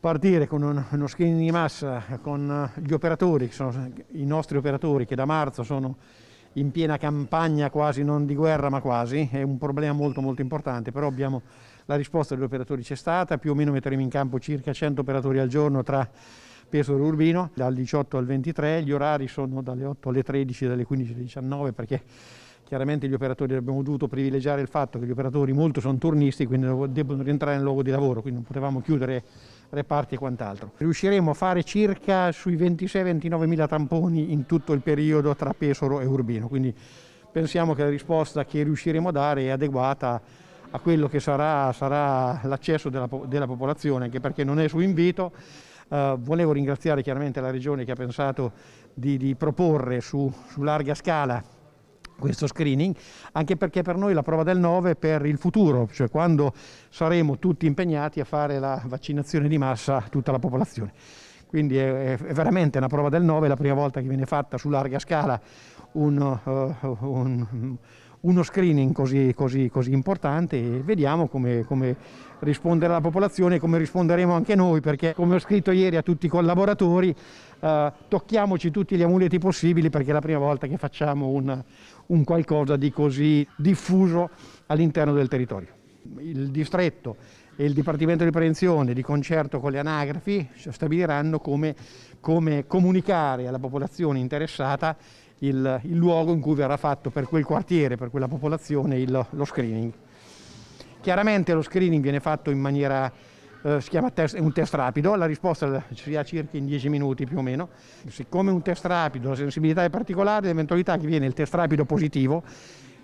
partire con uno screening di massa con eh, gli operatori, che sono i nostri operatori che da marzo sono in piena campagna quasi, non di guerra ma quasi, è un problema molto molto importante, però abbiamo la risposta degli operatori c'è stata, più o meno metteremo in campo circa 100 operatori al giorno tra peso dell'urbino, dal 18 al 23, gli orari sono dalle 8 alle 13, dalle 15 alle 19 perché chiaramente gli operatori abbiamo dovuto privilegiare il fatto che gli operatori molto sono turnisti, quindi devono rientrare nel luogo di lavoro, quindi non potevamo chiudere reparti e quant'altro. Riusciremo a fare circa sui 26-29 mila tamponi in tutto il periodo tra Pesaro e Urbino, quindi pensiamo che la risposta che riusciremo a dare è adeguata a quello che sarà, sarà l'accesso della, della, popolazione, anche perché non è su invito. Eh, volevo ringraziare chiaramente la Regione che ha pensato di, di proporre su, su larga scala questo screening, anche perché per noi la prova del 9 è per il futuro, cioè quando saremo tutti impegnati a fare la vaccinazione di massa a tutta la popolazione. Quindi è, è veramente una prova del 9, è la prima volta che viene fatta su larga scala un, uh, un uno screening così, così, così importante e vediamo come, come rispondere alla popolazione e come risponderemo anche noi, perché come ho scritto ieri a tutti i collaboratori, eh, tocchiamoci tutti gli amuleti possibili perché è la prima volta che facciamo un, un qualcosa di così diffuso all'interno del territorio. Il distretto e il Dipartimento di Prevenzione, di concerto con le anagrafi, stabiliranno come, come comunicare alla popolazione interessata il, il, luogo in cui verrà fatto per quel quartiere, per quella popolazione il, lo screening. Chiaramente lo screening viene fatto in maniera, eh, si chiama test, un test rapido, la risposta si ha circa in 10 minuti più o meno. Siccome un test rapido, la sensibilità è particolare, l'eventualità che viene il test rapido positivo,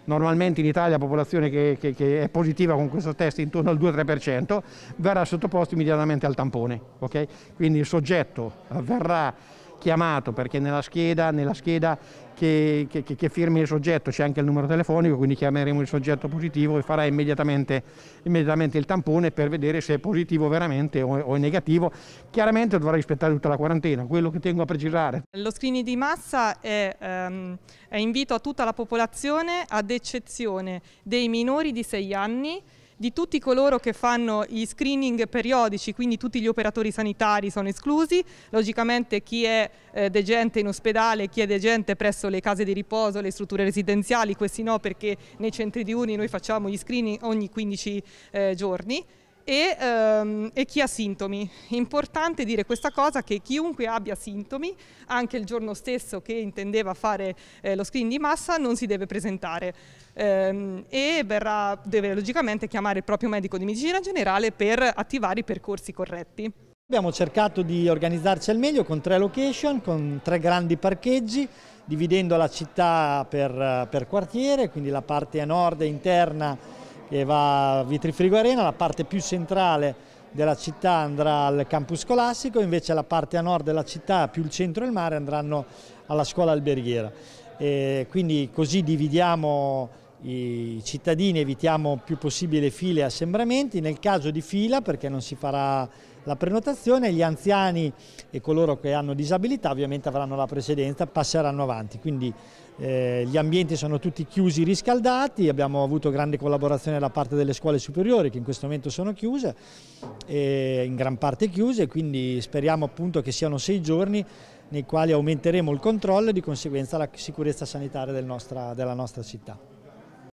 normalmente in Italia la popolazione che, che, che, è positiva con questo test intorno al 2-3%, verrà sottoposto immediatamente al tampone. Okay? Quindi il soggetto verrà chiamato perché nella scheda, nella scheda che, che, che, firmi il soggetto, c'è anche il numero telefonico, quindi chiameremo il soggetto positivo e farà immediatamente, immediatamente il tampone per vedere se è positivo veramente o, o, è negativo. Chiaramente dovrà rispettare tutta la quarantena, quello che tengo a precisare. Lo screening di massa è, ehm, è invito a tutta la popolazione ad eccezione dei minori di 6 anni di tutti coloro che fanno gli screening periodici, quindi tutti gli operatori sanitari sono esclusi, logicamente chi è eh, degente in ospedale, chi è degente presso le case di riposo, le strutture residenziali, questi no perché nei centri di uni noi facciamo gli screening ogni 15 eh, giorni e, ehm, e, chi ha sintomi. Importante dire questa cosa che chiunque abbia sintomi, anche il giorno stesso che intendeva fare eh, lo screening di massa, non si deve presentare ehm, e verrà, deve logicamente chiamare il proprio medico di medicina generale per attivare i percorsi corretti. Abbiamo cercato di organizzarci al meglio con tre location, con tre grandi parcheggi, dividendo la città per, per quartiere, quindi la parte a nord e interna che va a Vitrifrigo Arena, la parte più centrale della città andrà al campus scolastico, invece la parte a nord della città, più il centro e il mare, andranno alla scuola alberghiera. E quindi così dividiamo i cittadini, evitiamo più possibile file e assembramenti, nel caso di fila perché non si farà la prenotazione, gli anziani e coloro che hanno disabilità ovviamente avranno la precedenza, passeranno avanti, quindi eh, gli ambienti sono tutti chiusi, riscaldati, abbiamo avuto grande collaborazione da parte delle scuole superiori che in questo momento sono chiuse, eh, in gran parte chiuse, quindi speriamo appunto che siano sei giorni nei quali aumenteremo il controllo e di conseguenza la sicurezza sanitaria del nostra, della nostra città.